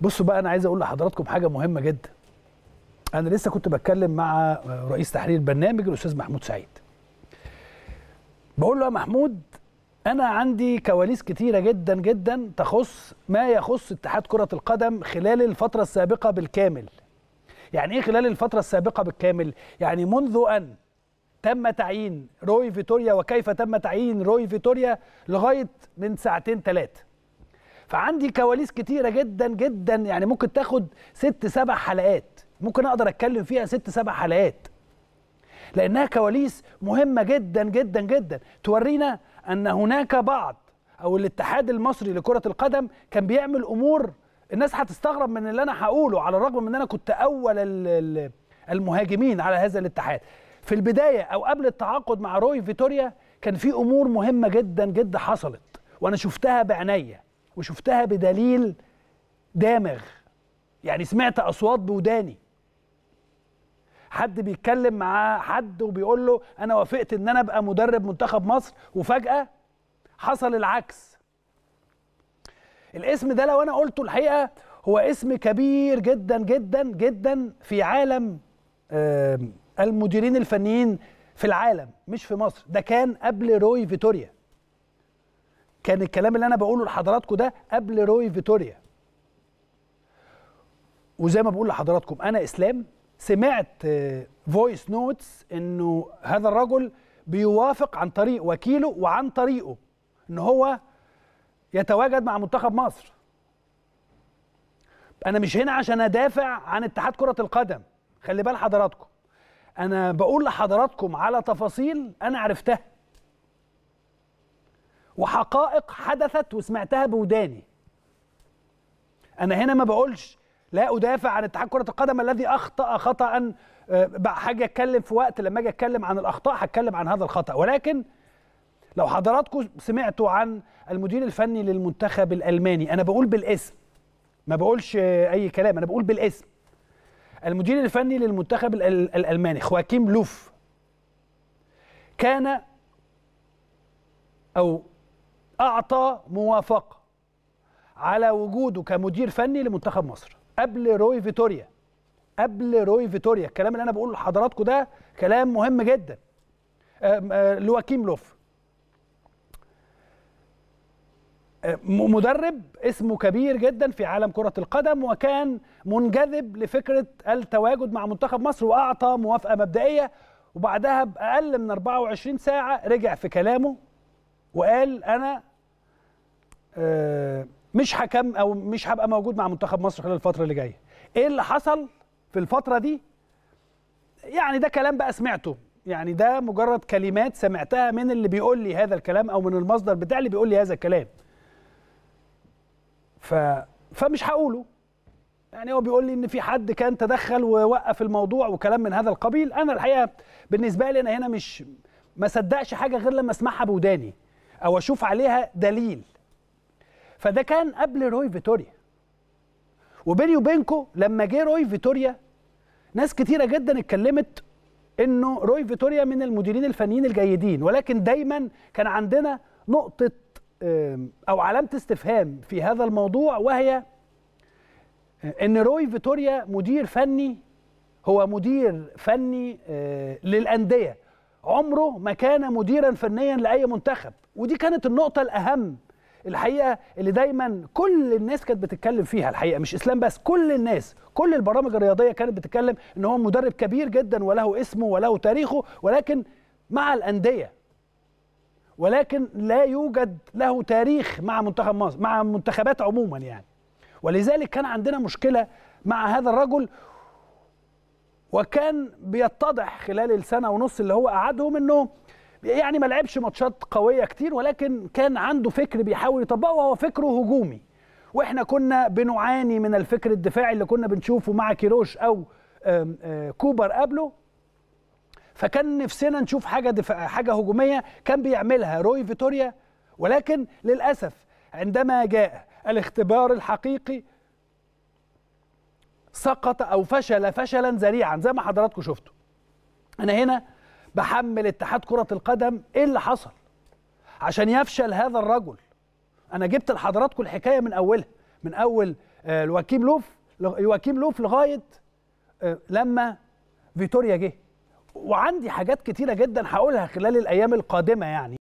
بصوا بقى انا عايز اقول لحضراتكم حاجه مهمه جدا انا لسه كنت بتكلم مع رئيس تحرير البرنامج الاستاذ محمود سعيد بقول له يا محمود انا عندي كواليس كتيره جدا جدا تخص ما يخص اتحاد كره القدم خلال الفتره السابقه بالكامل يعني ايه خلال الفتره السابقه بالكامل يعني منذ ان تم تعيين روي فيتوريا وكيف تم تعيين روي فيتوريا لغايه من ساعتين ثلاثه فعندي كواليس كتيره جدا جدا يعني ممكن تاخد ست سبع حلقات ممكن اقدر اتكلم فيها ست سبع حلقات لانها كواليس مهمه جدا جدا جدا تورينا ان هناك بعض او الاتحاد المصري لكره القدم كان بيعمل امور الناس هتستغرب من اللي انا هقوله على الرغم من ان انا كنت اول المهاجمين على هذا الاتحاد في البدايه او قبل التعاقد مع روي فيتوريا كان في امور مهمه جدا جدا حصلت وانا شفتها بعينيا وشفتها بدليل دامغ يعني سمعت اصوات بوداني حد بيتكلم مع حد وبيقول له انا وافقت ان انا ابقى مدرب منتخب مصر وفجاه حصل العكس الاسم ده لو انا قلته الحقيقه هو اسم كبير جدا جدا جدا في عالم المديرين الفنيين في العالم مش في مصر ده كان قبل روي فيتوريا كان الكلام اللي انا بقوله لحضراتكم ده قبل روي فيتوريا وزي ما بقول لحضراتكم انا اسلام سمعت فويس آه، نوتس انه هذا الرجل بيوافق عن طريق وكيله وعن طريقه ان هو يتواجد مع منتخب مصر انا مش هنا عشان ادافع عن اتحاد كره القدم خلي بال حضراتكم انا بقول لحضراتكم على تفاصيل انا عرفتها وحقائق حدثت وسمعتها بوداني انا هنا ما بقولش لا ادافع عن اتحاد كره القدم الذي اخطا خطا آه، حاجه اتكلم في وقت لما اجي اتكلم عن الاخطاء هتكلم عن هذا الخطا ولكن لو حضراتكم سمعتوا عن المدير الفني للمنتخب الالماني انا بقول بالاسم ما بقولش اي كلام انا بقول بالاسم المدير الفني للمنتخب الالماني خواكيم لوف كان او اعطى موافقه على وجوده كمدير فني لمنتخب مصر قبل روي فيتوريا قبل روي فيتوريا الكلام اللي انا بقوله لحضراتكم ده كلام مهم جدا آه، آه، لواكيم لوف آه، مدرب اسمه كبير جدا في عالم كرة القدم وكان منجذب لفكرة التواجد مع منتخب مصر وأعطى موافقة مبدئية وبعدها بأقل من 24 ساعة رجع في كلامه وقال أنا مش حكم او مش هبقى موجود مع منتخب مصر خلال الفتره اللي جايه ايه اللي حصل في الفتره دي يعني ده كلام بقى سمعته يعني ده مجرد كلمات سمعتها من اللي بيقول لي هذا الكلام او من المصدر بتاع اللي بيقول لي هذا الكلام ف فمش هقوله يعني هو بيقول لي ان في حد كان تدخل ووقف الموضوع وكلام من هذا القبيل انا الحقيقه بالنسبه لي انا هنا مش ما صدقش حاجه غير لما اسمعها بوداني او اشوف عليها دليل فده كان قبل روي فيتوريا وبيني وبينكو لما جه روي فيتوريا ناس كتيره جدا اتكلمت انه روي فيتوريا من المديرين الفنيين الجيدين ولكن دايما كان عندنا نقطه او علامه استفهام في هذا الموضوع وهي آه، ان روي فيتوريا مدير فني هو مدير فني آه، للانديه عمره ما كان مديرا فنيا لاي منتخب ودي كانت النقطه الاهم الحقيقه اللي دايما كل الناس كانت بتتكلم فيها الحقيقه مش اسلام بس كل الناس كل البرامج الرياضيه كانت بتتكلم ان هو مدرب كبير جدا وله اسمه وله تاريخه ولكن مع الانديه ولكن لا يوجد له تاريخ مع منتخب مصر مع منتخبات عموما يعني ولذلك كان عندنا مشكله مع هذا الرجل وكان بيتضح خلال السنه ونص اللي هو قعدهم انه يعني ما لعبش ماتشات قويه كتير ولكن كان عنده فكر بيحاول يطبقه وهو فكره هجومي واحنا كنا بنعاني من الفكر الدفاعي اللي كنا بنشوفه مع كيروش او آه، كوبر قبله فكان نفسنا نشوف حاجه دفاع حاجه هجوميه كان بيعملها روي فيتوريا ولكن للاسف عندما جاء الاختبار الحقيقي سقط او فشل فشلا ذريعا زي ما حضراتكم شفتوا انا هنا بحمل اتحاد كرة القدم ايه اللي حصل عشان يفشل هذا الرجل انا جبت لحضراتكم الحكايه من اولها من اول آه، الوكيم لوف الوكيم لوف لغايه آه، لما فيتوريا جه وعندي حاجات كتيره جدا هقولها خلال الايام القادمه يعني